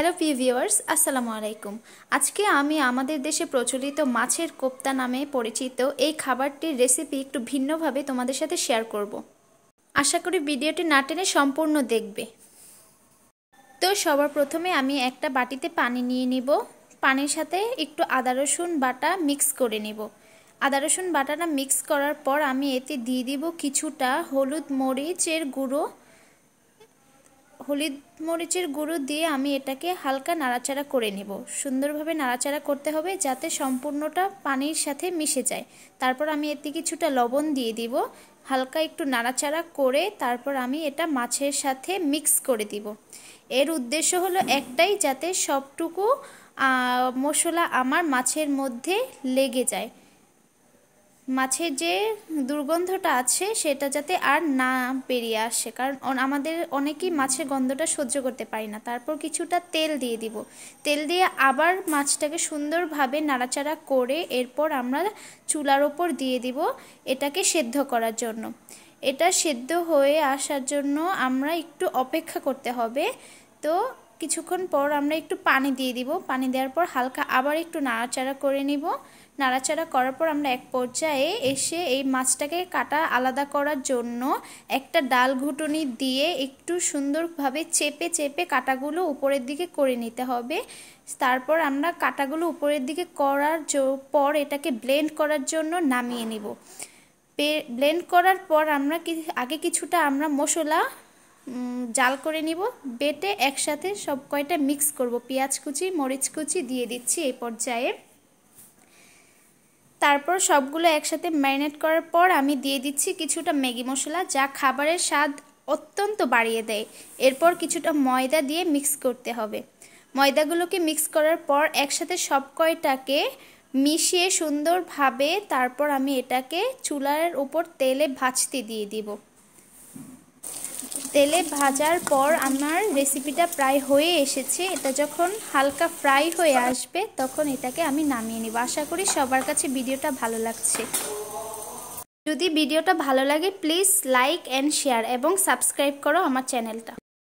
Hello P viewers আসসালামু আলাইকুম আজকে আমি আমাদের দেশে প্রচলিত মাছের কোপ্তা নামে পরিচিত এই খাবারটির রেসিপি একটু ভিন্নভাবে তোমাদের সাথে শেয়ার করব। আশা করি ভিডিওটি না টেনে সম্পূর্ণ দেখবে তো সবার প্রথমে আমি একটা বাটিতে পানি নিয়ে নিব পানির সাথে একটু আদা রসুন বাটা মিক্স করে নিব আদা রসুন বাটাটা মিক্স করার পর আমি এতে দিয়ে দিব কিছুটা হলুদ মরিচের গুঁড়ো হলুদ মরিচের গুঁড়ো দিয়ে আমি এটাকে হালকা নাড়াচাড়া করে নেব সুন্দরভাবে নাড়াচাড়া করতে হবে যাতে সম্পূর্ণটা পানির সাথে মিশে যায় তারপর আমি এতে কিছুটা লবণ দিয়ে দিব হালকা একটু নাড়াচাড়া করে তারপর আমি এটা মাছের সাথে মিক্স করে দিব এর উদ্দেশ্য হলো একটাই যাতে সবটুকু মশলা আমার মাছের মধ্যে লেগে যায় মাছের যে দুর্গন্ধটা আছে সেটা যাতে আর না বেরিয়ে আসে কারণ আমাদের অনেকেই মাছের গন্ধটা সহ্য করতে পারি না তারপর কিছুটা তেল দিয়ে দিব তেল দিয়ে আবার মাছটাকে সুন্দরভাবে নাড়াচাড়া করে এরপর আমরা চুলার ওপর দিয়ে দিব এটাকে সেদ্ধ করার জন্য এটা সেদ্ধ হয়ে আসার জন্য আমরা একটু অপেক্ষা করতে হবে তো কিছুক্ষণ পর আমরা একটু পানি দিয়ে দিব পানি দেওয়ার পর হালকা আবার একটু নাড়াচাড়া করে নিব নাড়াচাড়া করার পর আমরা এক পর্যায়ে এসে এই মাছটাকে কাটা আলাদা করার জন্য একটা ডাল ঘুটুনি দিয়ে একটু সুন্দরভাবে চেপে চেপে কাটাগুলো উপরের দিকে করে নিতে হবে তারপর আমরা কাটাগুলো উপরের দিকে করার পর এটাকে ব্লেন্ড করার জন্য নামিয়ে নিব ব্লেন্ড করার পর আমরা আগে কিছুটা আমরা মশলা জাল করে নিব বেটে একসাথে সব কয়টা মিক্স করব পেঁয়াজ কুচি মরিচ কুচি দিয়ে দিচ্ছি এই পর্যায়ে তারপর সবগুলো একসাথে ম্যারিনেট করার পর আমি দিয়ে দিচ্ছি কিছুটা ম্যাগি মশলা যা খাবারের স্বাদ অত্যন্ত বাড়িয়ে দেয় এরপর কিছুটা ময়দা দিয়ে মিক্স করতে হবে ময়দাগুলোকে মিক্স করার পর একসাথে সব কয়টাকে মিশিয়ে সুন্দরভাবে তারপর আমি এটাকে চুলার উপর তেলে ভাজতে দিয়ে দিব তেলে ভাজার পর আমার রেসিপিটা প্রায় হয়ে এসেছে এটা যখন হালকা ফ্রাই হয়ে আসবে তখন এটাকে আমি নামিয়ে নিব আশা করি সবার কাছে ভিডিওটা ভালো লাগছে যদি ভিডিওটা ভালো লাগে প্লিজ লাইক অ্যান্ড শেয়ার এবং সাবস্ক্রাইব করো আমার চ্যানেলটা